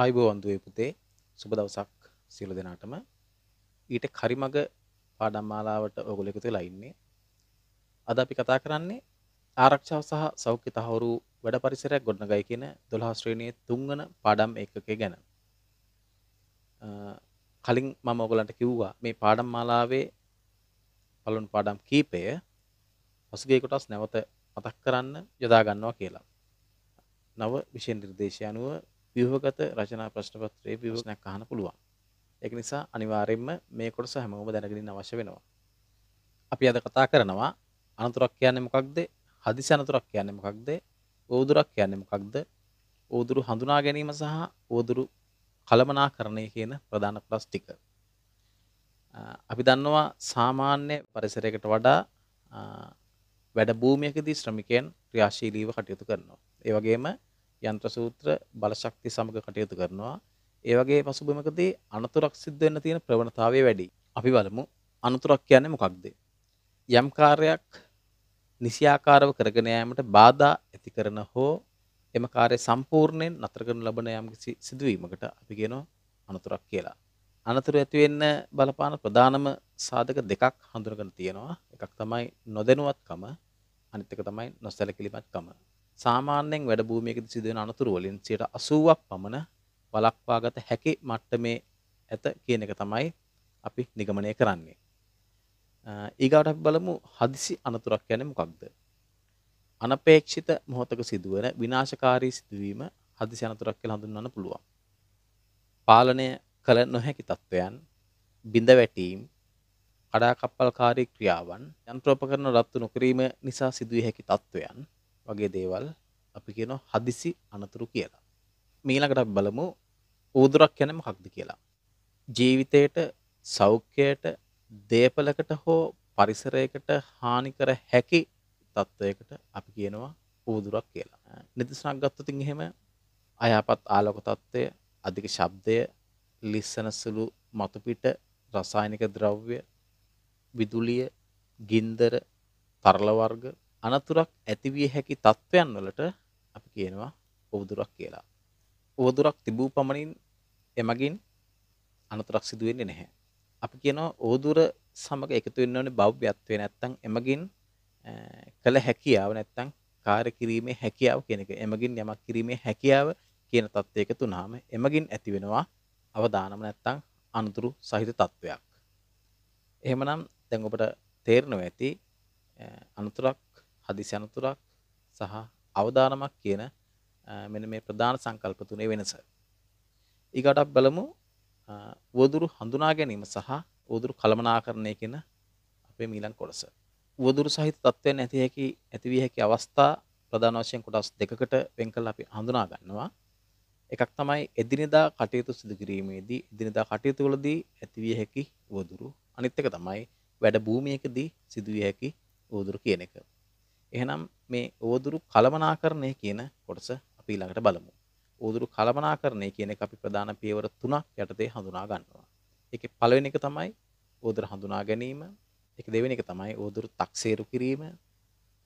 ආයුබෝවන් දුවේ පුතේ සුබ දවසක් සියලු දෙනාටම ඊට කරිමග පාඩම් මාලාවට ඔයගොල්ලෝ එකතු වෙලා ඉන්නේ අද අපි කතා කරන්නේ ආරක්ෂාව සහ සෞඛ්‍ය තහවුරු වැඩ පරිසරයක් ගොඩනගයි කියන 12 ශ්‍රේණියේ තුන්වන පාඩම් ඒකකය ගැන කලින් මම ඔයගලන්ට කිව්වා මේ පාඩම් මාලාවේ පළවෙනි පාඩම් කීපය පසුගිය කොටස් නැවත මතක් කරන්න යොදා ගන්නවා කියලා නව විෂය නිර්දේශය අනුව ව්‍යවගත රචනා ප්‍රශ්න පත්‍රයේ විවසනයක් අහන්න පුළුවන්. ඒක නිසා අනිවාර්යෙන්ම මේ කොටස හැමෝම දැනගෙන ඉන්න අවශ්‍ය වෙනවා. අපි අද කතා කරනවා අනතුරක් කියන්නේ මොකක්ද? හදිසි අනතුරක් කියන්නේ මොකක්ද? ඕදුරක් කියන්නේ මොකක්ද? ඕදුරු හඳුනා ගැනීම සහ ඕදුරු කළමනාකරණය කියන ප්‍රධාන කොටස් ටික. අපි දන්නවා සාමාන්‍ය පරිසරයකට වඩා වැඩ භූමියකදී ශ්‍රමිකයන් ක්‍රියාශීලීව කටයුතු කරනවා. ඒ වගේම යන්ත්‍ර සූත්‍ර බලශක්ති සමග කටයුතු කරනවා. ඒ වගේ පසුබිමකදී අනතුරක් සිද්ධ වෙන්න තියෙන ප්‍රවණතාවය වැඩි. අපි බලමු අනතුරක් කියන්නේ මොකක්ද? යම් කාර්යයක් නිසියාකාරව කරගෙන යාමට බාධා ඇති කරන හෝ එම කාර්ය සම්පූර්ණයෙන් නතර කරන ලබන යම් සිදුවීමකට අපි කියනවා අනතුරක් කියලා. අනතුර ඇති වෙන්න බලපාන ප්‍රධානම සාධක දෙකක් හඳුනගෙන තියෙනවා. එකක් තමයි නොදැනුවත්කම අනිත් එක තමයි නොසැලකිලිමත්කම. සාමාන්‍යයෙන් වැඩ භූමියකදී සිදුවෙන අනතුරු වලින් 80ක් පමණ වළක්වාගත හැකි මට්ටමේ ඇත කියන එක තමයි අපි නිගමනය කරන්නේ. ඊගාට අපි බලමු හදිසි අනතුරක් කියන්නේ මොකක්ද? අනපේක්ෂිත මොහොතක සිදුවන විනාශකාරී සිදුවීම හදිසි අනතුරක් කියලා හඳුන්වන්න පුළුවන්. පාලනය කළ නොහැකි තත්ත්වයන්, බිඳ වැටීම්, කඩාකප්පල්කාරී ක්‍රියාවන්, යන්ත්‍රෝපකරණ රත්තු නොකිරීම නිසා සිදුවිය හැකි තත්ත්වයන්, වගේ දේවල් අපි කියන හදිසි අනතුරු කියලා. මීළඟට බලමු ඌදුරක් කියන්නේ මොකක්ද කියලා. ජීවිතයට සෞඛ්‍යයට දේපලකට හෝ පරිසරයකට හානි කර හැකි තත්වයකට අපි කියනවා ඌදුරක් කියලා. නිදසුනක් ගත්තොත් එහෙම අයහපත් ආලෝක තත්ත්වය, අධික ශබ්දය, ලිස්සන සුළු මතු පිට රසායනික ද්‍රව්‍ය, විදුලිය, ගින්දර, තරල වර්ග අනතුරක් ඇතිවිය හැකි තත්ත්වයන් වලට අපි කියනවා උවදුරක් කියලා. උවදුරක් තිබූ පමණින් එමගින් අනතුරක් සිදුවෙන්නේ නැහැ. අපි කියනවා ඕදුර සමග එකතු වෙන්න ඕනේ භව්‍යත්වේ නැත්තම් එමගින් කළ හැකියාව නැත්තම් කාර්ය කිරීමේ හැකියාව කියන එක. එමගින් යමක් කිරීමේ හැකියාව කියන தත්ත්වය එකතු වුනහම එමගින් ඇති වෙනවා අවදානම නැත්තම් අනතුරු සහිත තත්වයක්. එහෙමනම් දැන් ඔබට තේරෙනවා ඇති අනතුරක් හදිසි අනතුරක් සහ අවදානමක් කියන මෙන මේ ප්‍රධාන සංකල්ප තුනේ වෙනස. ඊගටක් බලමු වදුරු හඳුනා ගැනීම සහ වදුරු කළමනාකරණය කියන අපේ මීළඟ කොටස. වදුරු සහිත තත්ත්වයන් ඇති හැකි ඇති විය හැකි අවස්ථා ප්‍රධාන වශයෙන් කොටස් දෙකකට වෙන් කරලා අපි හඳුනා ගන්නවා. එකක් තමයි එදිනෙදා කටයුතු සිදු කිරීමේදී එදිනෙදා කටයුතු වලදී ඇති විය හැකි වදුරු. අනිත් එක තමයි වැඩ භූමියකදී සිදු විය හැකි වදුරු කියන එක. එහෙනම් මේ ඕදුරු කළමනාකරණය කියන කොටස අපි ළඟට බලමු. ඕදුරු කළමනාකරණය කියන එක අපි ප්‍රධාන පියවර තුනක් යටතේ හඳුනා ගන්නවා. ඒකේ පළවෙනි එක තමයි ඕදුර හඳුනා ගැනීම. ඒක දෙවෙනි එක තමයි ඕදුරු තක්සේරු කිරීම.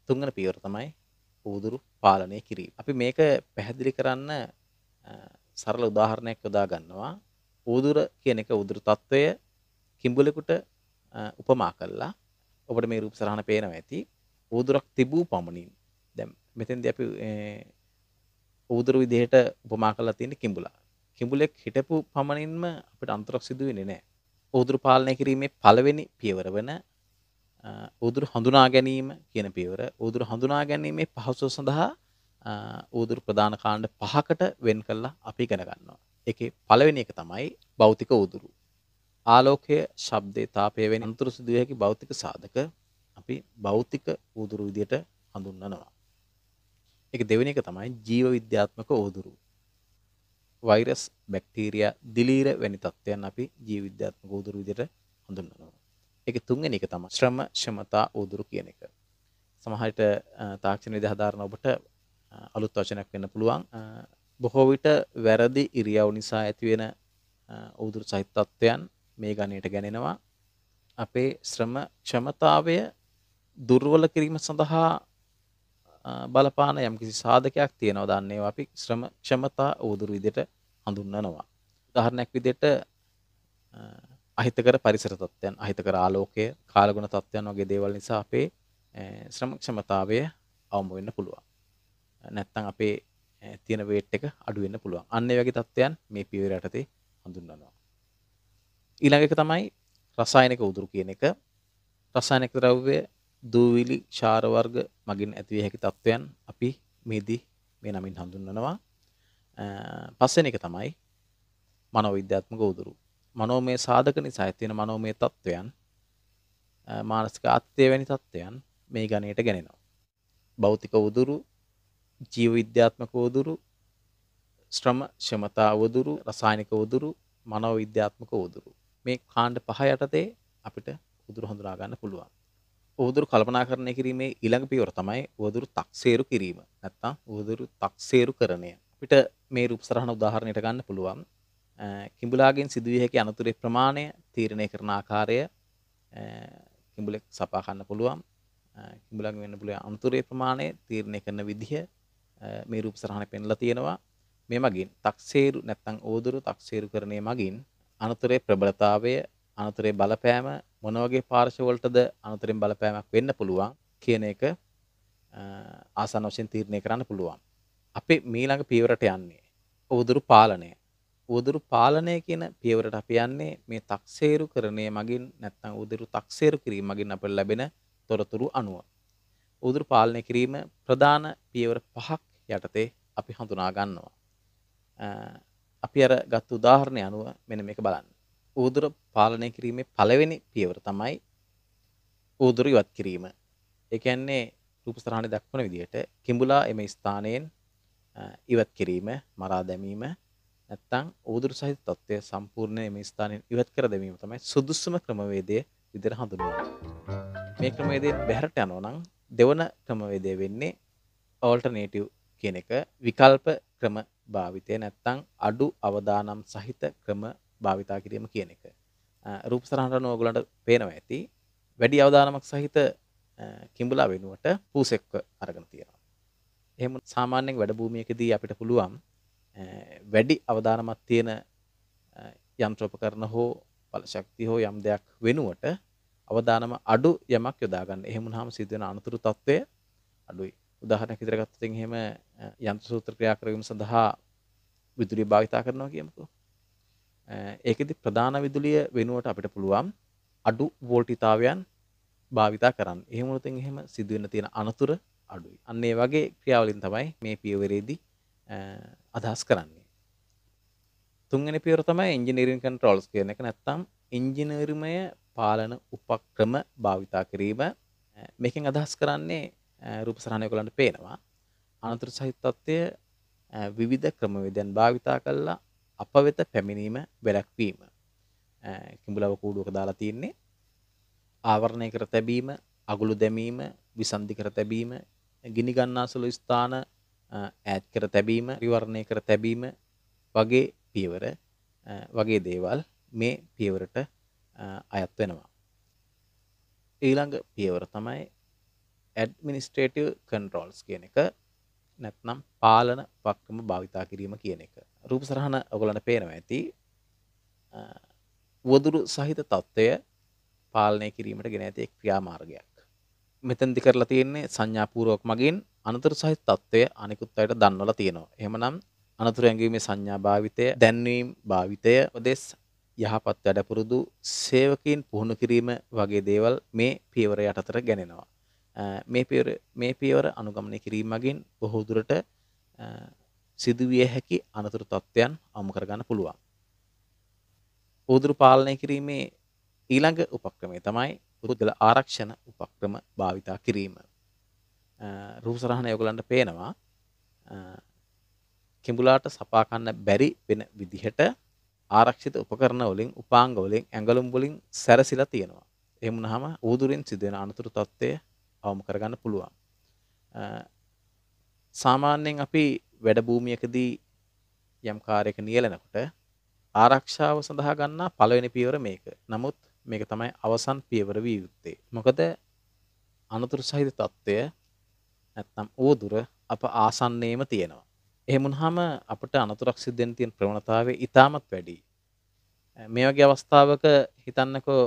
තුන්වෙනි පියවර තමයි ඕදුරු පාලනය කිරීම. අපි මේක පැහැදිලි කරන්න සරල උදාහරණයක් යොදා ගන්නවා. ඕදුර කියන එක උදුරු తত্ত্বය කිඹුලෙකුට උපමා කළා. ඔබට මේ රූප සරහන පේනවා ඇති. ඕදුරක් තිබූ පමණින් දැම් මෙතැන්ද අපි ඕදුරු විදිහට උපමා කලා තියෙන කිඹුලා කිඹුලෙක් හිටපු පමණින්ම අපට අන්තරක් සිදුවෙන නෑ ඕදුරු පාලනය කිරීමේ පළවෙනි පියවර වන ඕදුරු හඳුනා ගැනීම කියන පියවර ඕදුරු හඳුනා ගැනීමේ පහසුව සඳහා ඕදුරු ප්‍රධාන කාණ්ඩ පහකට වෙන් කල්ලා අපි ගැනගන්නවා. එක පලවෙෙන එක තමයි භෞතික උදුරු. ආලෝකය ශබ්දේ තාපය වෙන අන්තුරු සිදුවහැකි භෞතික සාධක අපි භෞතික ඌදුරු විදියට හඳුන්වනවා. ඒක දෙවෙනි එක තමයි ජීව විද්‍යාත්මක ඌදුරු. වෛරස්, බැක්ටීරියා, දිලීර වැනි තත්ත්වයන් අපි ජීව විද්‍යාත්මක ඌදුරු විදියට හඳුන්වනවා. ඒක තුන්වෙනි එක තමයි ශ්‍රම ක්ෂමතා ඌදුරු කියන එක. සමහරට තාක්ෂණ විද්‍යාව හදාරන ඔබට අලුත් වචනයක් වෙන්න පුළුවන්. බොහෝ විට වැරදි ඉරියව් නිසා ඇතිවෙන ඌදුරු සහිත තත්ත්වයන් මේ ගණයට ගැනෙනවා. අපේ ශ්‍රම ක්ෂමතාවය දුර්වල කිරීම සඳහා බලපාන යම් කිසි සාධකයක් තියෙනව දන්නේ අපි ශ්‍රම ක්ෂමතා ඕදුරු විදියට හඳුන්වනවා. උදාහරණයක් විදියට අහිතකර පරිසර තත්ත්වයන් අහිතකර ආලෝකය කාලගුණ තත්ත්වයන් වගේ දේවල් නිසා අපේ ශ්‍රම ක්ෂමතාවය අවම වෙන්න පුළුවන්. නැත්තම් අපේ තියෙන වේට් එක අඩු වෙන්න පුළුවන්. අන්න ඒ වගේ තත්ත්වයන් මේ පියවර යටතේ හඳුන්වනවා. ඊළඟ එක තමයි රසායනික උදුරු කියන එක. රසායනික ද්‍රව්‍ය දූවිලි ක්ෂාර වර්ග මගින් ඇතිවිය හැකි තත්ත්වයන් අපි මේදී මේ නමින් හඳුන්වනවා. පස්වෙනි එක තමයි මනෝවිද්‍යාත්මක උදුරු. මනෝමය සාධක නිසා ඇතිවෙන මනෝමය තත්ත්වයන් මානසික අත්ත්‍ය වැනි තත්ත්වයන් මේ ගණයට ගැනෙනවා. භෞතික උදුරු ජීව විද්‍යාත්මක උදුරු ශ්‍රම ක්ෂමතා උදුරු රසායනික උදුරු මනෝවිද්‍යාත්මක උදුරු මේ කාණ්ඩ පහ යටතේ අපිට උදුරු හඳුනා ගන්න පුළුවන්. උවදුරු කල්පනාකරණය කිරීමේ ඊළඟ පියවර තමයි උවදුරු තක්සේරු කිරීම නැත්තම් උවදුරු තක්සේරු කරණය. අපිට මේ රූපසරහන උදාහරණයට ගන්න පුළුවන්. කිඹුලාගෙන් සිදුවිය හැකි අනතුරේ ප්‍රමාණය තීරණය කරන ආකාරය කිඹුලෙක් සපා ගන්න පුළුවන්. කිඹුලාගෙන් වෙන්න පුළුවන් අනතුරේ ප්‍රමාණය තීරණය කරන විදිහ මේ රූපසරහනේ පෙන්ලා තියෙනවා. මේ මගින් තක්සේරු නැත්තම් උවදුරු තක්සේරු කරණය මගින් අනතුරේ ප්‍රබලතාවය අනතුරේ බලපෑම මොන වගේ පාර්ශවවලටද අනුතරින් බලපෑමක් වෙන්න පුළුවන් කියන එක ආසන්න වශයෙන් තීරණය කරන්න පුළුවන්. අපි මීළඟ පියවරට යන්නේ උදුරු පාලනය. උදුරු පාලනය කියන පියවරට අපි යන්නේ මේ තක්සේරු කරණය මගින් නැත්නම් උදුරු තක්සේරු කිරීම මගින් අපට ලැබෙන තොරතුරු අනුව. උදුරු පාලනය කිරීම ප්‍රධාන පියවර පහක් යටතේ අපි හඳුනා ගන්නවා. අපි අර ගත්තු උදාහරණය අනුව මෙන්න මේක බලන්න. ඌදුර පාලනය කිරීමේ පළවෙනි පියවර තමයි ඌදුර ඉවත් කිරීම. ඒ කියන්නේ රූපස්තරහණි දක්වන විදිහට කිඹුලා එම ස්ථානයෙන් ඉවත් කිරීම, මරා දැමීම නැත්නම් ඌදුරු සහිත තත්ත්වය සම්පූර්ණයෙන් එම ස්ථානයෙන් ඉවත් කර දැමීම තමයි සුදුසුම ක්‍රමවේදය විදිහට හඳුන්වන්නේ. මේ ක්‍රමවේදයෙන් බැහැරට යනවා නම් දෙවන ක්‍රමවේදය වෙන්නේ ඕල්ටර්නේටිව් කියන එක විකල්ප ක්‍රම භාවිතය නැත්නම් අඩු අවදානම් සහිත ක්‍රම භාවිතා කිරීම කියන එක රූප සරහට නෝගලන්ට පේනව ඇති වැඩි අවධානමක් සහිත කිම්බලා වෙනුවට පූසෙක්ව අරගෙන තියෙනවා එහෙම සාමාන්‍යෙන් වැඩ භූමියකදී අපිට පුළුවන් වැඩි අවධානමත් තියෙන යන්ත්‍රෝපකරණ හෝ බලශක්ති හෝ යම් දෙයක් වෙනුවට අවධානම අඩු යමක් යොදාගන්න එහෙම හාම සිදුවෙන අනතුරු තත්ත්වය අඩුයි උදාහරණ හිතරගත්තතින් හෙම යන්ත්‍ර සූත්‍ර ක්‍රියාකරවීම සඳහා විදුරි භාවිතා කරනවා කියමුකෝ ඒකෙදි ප්‍රධාන විදුලිය වෙනුවට අපිට පුළුවන් අඩු වෝල්ටිතාවයන් භාවිතා කරන්න එහෙමුණුතින් එහෙම සිදුවෙන තියෙන අනතුර අඩුයි අන්න ඒ වගේ ක්‍රියාවලින් තමයි මේ පියවරේදී අදහස් කරන්නේ තුන්ගෙන පියවර තමයි ඉංජිනීරින් කන්ට්‍රෝල්ස් කියන එක නැත්තම් ඉංජිනීරුමය පාලන උපක්‍රම භාවිතා කිරීම මේකෙන් අදහස් කරන්නේ රූපසරණය කොළන්ට පේනවා අනතුර සහිතත්වය විවිධ ක්‍රමවේදයන් භාවිතා කල්ලා අප වෙත පැමිණීම වැලැක්වීම කිඹුලව කූඩුවක දාලා තියන්නේ ආවරණය කර තැබීම අගුළු දැමීම විසන්ධි කර තැබීම ගිනි ගන්නාසුළු ස්ථාන ඈත් කර තැබීම විවරණය කර තැබීම වගේ පියවර වගේ දේවල් මේ පියවරට අයත් වෙනවා ඊළඟ පියවර තමයි ඇඩමිනිස්ට්‍රේටව් කන්ට්‍රෝල්ස් කියන එක නැත්නම් පාලන පක්කම භාවිතා කිරීම කියන එක රූප සරහන ඔගලට පේනව ඇති වදුරු සහිත තත්ත්වය පාලනය කිරීමට ගෙන ඇති ක්‍රියාමාර්ගයක් මෙතැන්දි කරලා තියෙන්නේ සංඥාපූරුවක් මගින් අනතුර සහිත තත්ත්වය අනිකුත් අයට දන්වලා තියෙනවා එහෙමනම් අනතුර ඇඟීමේ සංඥා භාවිතය දැන්වීම් භාවිතය උදෙස් යහපත් වැඩපුරුදු සේවකීන් පුහුණු කිරීම වගේ දේවල් මේ පියවර යටතර ගැනෙනවා මේ පියවර අනුගමනය කිරීම මගින් බොහෝදුරට සිදුවිය හැකි අනතුරු තත්ත්වයන් අමු කරගන්න පුළුවන්. පූදුරු පාලනය කිරීමේ ඊළඟ උපක්‍රමය තමයි පුද්ගල ආරක්ෂණ උපක්‍රම භාවිතා කිරීම. රූසරහණ යොගලන්ට පේනවා කිඹුලාට සපාකන්න බැරි වෙන විදිහට ආරක්ෂිත උපකරණ වලින් උපාංගවලින් ඇඟලුම් වලින් සැරසිලා තියෙනවා. එහෙම වුණාම ඌදුරින් සිදුවෙන අනතුරු තත්ත්වය අවම කරගන්න පුළුවන්. සාමාන්‍යයෙන් අපි වැඩභූමියකදී යම් කාරයක නියලනකොට ආරක්ෂාව සඳහා ගන්නා පළවෙනි පියවර මේක. නමුත් මේක තමයි අවසන් පියවර විය යුත්තේ. මොකද අනතුරු සහිත తত্ত্বය නැත්නම් ඕදුර අප ආසන්නයේම තියෙනවා. එහෙම වුණාම අපිට අනතුරක් සිද්ධ වෙන්න තියෙන ප්‍රවණතාවය ඉතාමත් වැඩි. මේ වගේ අවස්ථාවක හිතන්නකෝ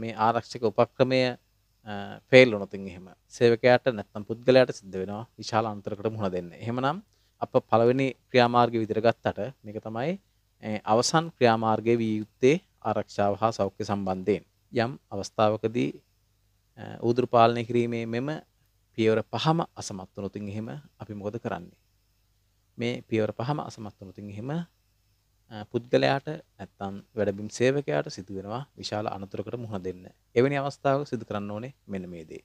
මේ ආරක්ෂක උපක්‍රමය ෆෙල් වුණොතින් එහෙම සේවකයාට නැත්නම් පුද්ගලයාට සිද්ධ වෙනවා විශාල අන්තරකට මුහුණ දෙන්න. එහෙමනම් අප පළවෙනි ක්‍රියාමාර්ගය විදිහට ගත්තට මේක තමයි අවසන් ක්‍රියාමාර්ගයේ විය යුත්තේ ආරක්ෂාව හා සෞඛ්‍ය සම්බන්ධයෙන්. යම් අවස්ථාවකදී ඌදුරු පාලනය කිරීමේ මෙම පියවර පහම අසමත් වුණොතින් එහෙම අපි මොකද කරන්නේ? මේ පියවර පහම අසමත් වුණොතින් එහෙම පුද්ගලයාට ඇත්තම් වැඩබිම් සේවකයාට සිදුවෙනවා විශාල අනතුරකට මුහුණ දෙන්න. එවැනි අවස්ථාව සිදු කරන්න ඕනේ මෙන්න මේ දේ.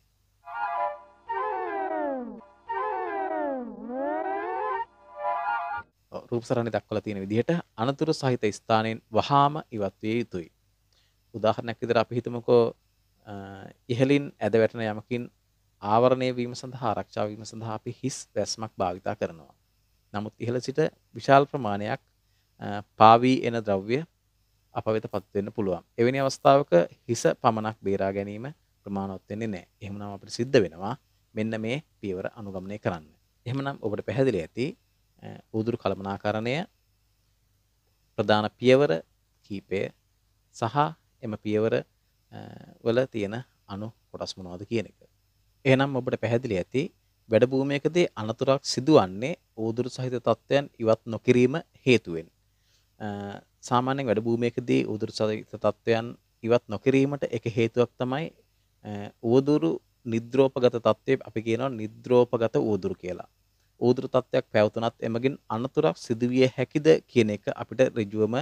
රූපසරණි දක්වලා තියෙන විදිහට අනතුරු සහිත ස්ථානයෙන් වහාම ඉවත් විය යුතුයි. උදාහරණයක් විදිහට අපි හිතමුකෝ ඉහළින් ඇද වැටෙන යමකින් ආවරණය වීම සඳහා ආරක්ෂා වීම සඳහා අපි හිස් වැස්මක් භාවිතා කරනවා. නමුත් ඉහළ සිට විශාල ප්‍රමාණයක් පාවී එන ද්‍රව්‍ය අප වෙත පත්වෙන්න පුළුවන් එවැනි අවස්ථාවක හිස පමණක් බේරා ගැනීම ප්‍රමාණොත්වෙන්නේ නෑ එහමනම් අපට සිද්ධ වෙනවා මෙන්න මේ පියවර අනුගමනය කරන්න එහමනම් ඔබට පැහැදිලි ඇති උදුරු කළමනාකරණය ප්‍රධාන පියවර කීපය සහ එම පියවර වල තියෙන අනු කොටස් මොනවද කියන එක. එහෙනම් ඔබට පැහැදිලි ඇති වැඩ භූමියකදී අනතුරක් සිදුවන්නේ ඕදුරු සහිත තත්ත්වයන් ඉවත් නොකිරීම හේතුවෙන්. සාමාන්‍යෙන් වැඩ භූමයකදී උදුරු සහිත තත්ත්වයන් ඉවත් නොකිරීමට එක හේතුවක් තමයි උවදුරු නිද්‍රෝපගත තත්ත්වය අපි කියනවා නිද්‍රෝපගත උවදුරු කියලා. උදුරු තත්ත්වයක් පැවතුනත් එමගින් අනතුරක් සිදුවිය හැකිද කියන එක අපිට ඍජුවම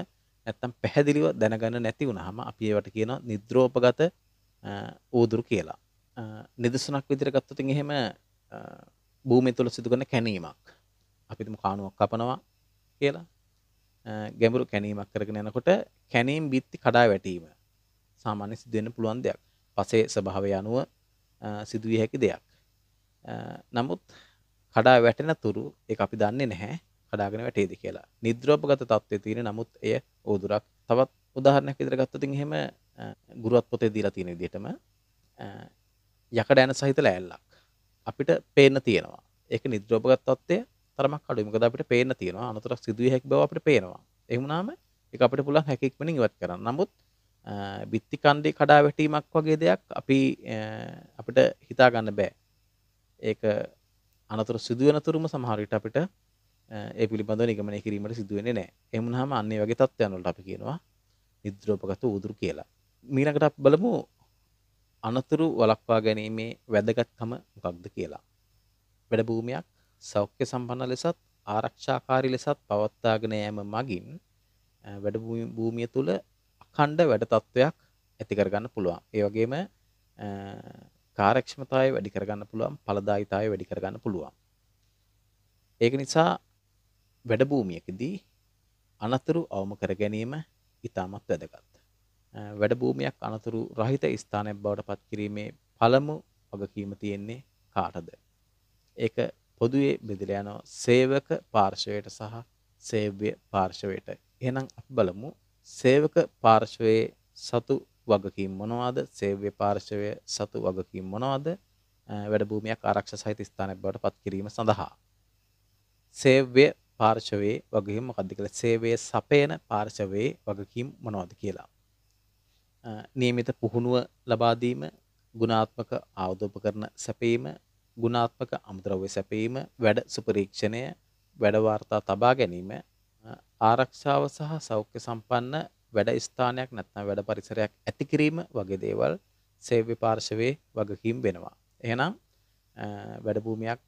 නැත්තම් පැහැදිලිව දැනගන්න නැති වුනහම අපි ඒවට කියනවා නිද්‍රෝපගත උදුරු කියලා. නිදසුනක් විදිහට ගත්තොත් එහෙම භූමිය තුල සිදුකරන කැණීමක්. අපි තුමු කාණුවක් කපනවා කියලා ගැඹුරු කැනීමක් කරගෙන යනකොට කැනීම් බිත්ති කඩා වැටීම සාමාන්‍ය සිදුවෙන්න පුළුවන් දෙයක් පසේ ස්වභාවය අනුව සිදුවිය හැකි දෙයක් නමුත් කඩා වැටෙන තුරු එක අපි දන්නේ නැහැ කඩාගෙන වැටේද කියලා නිද්‍රෝපගත තත්ත්වය තියෙන නමුත් එය ඕදුරක් තවත් උදාහරණයක් විදිහට ගත්තොත් එහෙම ගුරුවත් පොතේ දීලා තියෙන විදිහටම යකඩ යන සහිත ලෑල්ලක් අපිට පේන්න තියෙනවා ඒක නිද්‍රෝපගත තත්ත්වය තරමක් අඩුයි මොකද අපිට පේන්න තියෙනවා අනතුරක් සිදුවිය හැකි බව අපිට පේනවා ඒ වුණාම ඒක අපිට පුළුවන් හැකියක්මනින් ඉවත් කරන්න නමුත් බිත්ති කණ්ඩේ කඩා වැටීමක් වගේ දෙයක් අපි අපිට හිතා ගන්න බෑ ඒක අනතුර සිදුවෙන තුරුම සමහර විට අපිට ඒ පිළිබඳව නිගමනය කිරීමට සිදුවෙන්නේ නැහැ ඒ වුණාම අන්නේ වගේ තත්ත්වයන් වලට අපි කියනවා නිද්‍රෝපගත උදුරු කියලා මීළඟට අපි බලමු අනතුරු වළක්වා ගැනීමේ වැදගත්කම මොකක්ද කියලා වැඩ භූමියක් සෞඛ්‍ය සම්පන්න ලෙසත් ආරක්ෂාකාරි ලෙසත් පවත්තාගෙන යෑම මගින් වැඩ භූමිය තුළ අඛණ්ඩ වැඩ තත්ත්වයක් ඇති කරගන්න පුළුවන්. ඒ වගේම කාර්යක්ෂමතාවය වැඩි කරගන්න පුළුවන්, ඵලදායිතාවය වැඩි කරගන්න පුළුවන්. ඒක නිසා වැඩ භූමියකදී අනතුරු අවම කර ගැනීම ඉතාමත් වැදගත්. වැඩ භූමියක් අනතුරු රහිත ස්ථානයක් බවට පත් කිරීමේ පළමු වගකීම තියෙන්නේ කාටද? ඒක පොදුවේ බෙදලා යනවා සේවක පාර්ශවයට සහ සේව්‍ය පාර්ශවයට. එහෙනම් අපි බලමු සේවක පාර්ශවයේ සතු වගකීම් මොනවාද? සේව්‍ය පාර්ශවයේ සතු වගකීම් මොනවාද? වැඩ භූමියක් ආරක්ෂා සහිත ස්ථානයක් බවට පත් කිරීම සඳහා සේව්‍ය පාර්ශවයේ වගකීම් මොකක්ද කියලා සේවයේ සපයන පාර්ශවයේ වගකීම් මොනවද කියලා. නියමිත පුහුණුව ලබා දීම, ගුණාත්මක ආයුධ උපකරණ සැපීම, ගුණාත්මක අමුද්‍රව්‍ය සැපීම වැඩ සුපරීක්ෂණය වැඩවාර්තා තබා ගැනීම ආරක්ෂාව සහ සෞඛ්‍ය සම්පන්න වැඩ ස්ථානයක් නැත්නම් වැඩ පරිසරයක් ඇති කිරීම වගේ දේවල් සේව්‍ය පාර්ශවයේ වගකීම් වෙනවා. එහෙනම් වැඩභූමියක්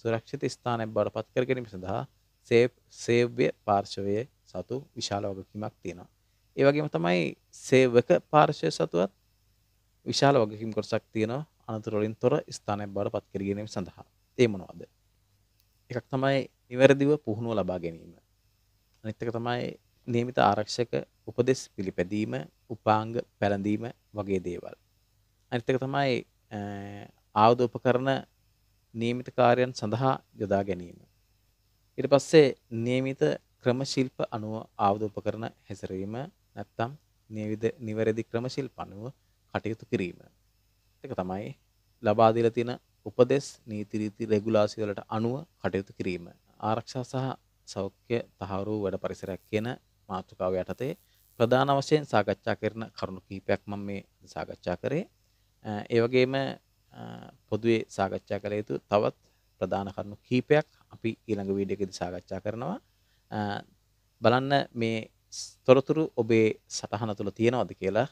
සුරක්ෂිත ස්ථානයක් බවට පත් කර ගැනීම සඳහා සේව්‍ය පාර්ශවයේ සතු විශාල වගකීමක් තියෙනවා. ඒ වගේම තමයි සේවක පාර්ශවය සතුවත් විශාල වගකීම් කොටසක් තියෙනවා අනතුරලින් තොර ස්ථානයක් බවට පත් කර ගැනීම සඳහා ඒ මොනවද එකක් තමයි නිවැරදිව පුහුණුව ලබා ගැනීම අනිත්තක තමයි නියමිත ආරක්ෂක උපදෙස් පිළිපැදීම උපාංග පැළඳීම වගේ දේවල් අනිත්තක තමයි ආවුධ උපකරණ නියමිත කාර්යයන් සඳහා යොදා ගැනීම ඉට පස්සේ නියමිත ක්‍රම ශිල්ප අනුව ආවුධ උපකරණ හැසිරීම නැත්තම් නිවිද නිවැරදි ක්‍රම ශිල්ප අනුව කටයුතු කිරීම එක තමයි ලබා දීලා තියෙන උපදෙස් නීති රීති රෙගුලාසි වලට අනුව කටයුතු කිරීම ආරක්ෂා සහ සෞඛ්‍ය තහවුරු වැඩ පරිසරයක් කියන මාතෘකාව යටතේ ප්‍රධාන වශයෙන් සාකච්ඡා කරන කරුණු කිහිපයක් මම මේ සාකච්ඡා කරේ ඒ වගේම පොදුවේ සාකච්ඡා කළ යුතු තවත් ප්‍රධාන කරුණු කීපයක් අපි ඊළඟ වීඩියකෙදි සාකච්ඡා කරනවා බලන්න මේ තොරතුරු ඔබේ සටහන තුළ තියෙනවද කියලා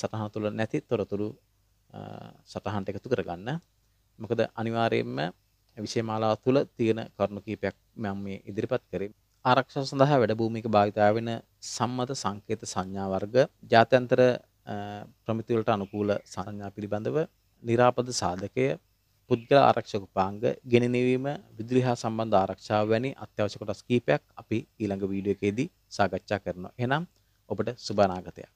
සටහන තුළ නැති තොරතුරු සටහන්ට එකතු කරගන්න මොකද අනිවාරයෙන්ම විශේමාලා තුළ තියෙන කරුණු කීපයක් මෙම මේ ඉදිරිපත් කරේ ආරක්ෂ සඳහා වැඩභූමික භාවිතාව වෙන සම්මත සංකේත සංඥා වර්ග ජාත්‍යන්තර ප්‍රමිතිවලට අනුකූල සංඥා පිළිබඳව නිරාපද සාධකය පුද්ගල ආරක්ෂක පාංග ගෙනනවීම විදුලි හා සම්බන්ධ ආරක්ෂාව වැනි අත්‍යවශ්‍ය කොටස් කීපයක් අපි ඊළඟ වීඩියෝ එකේදී සාකච්ඡා කරනවා. එහෙනම් ඔබට සුබ අනාගතයක්.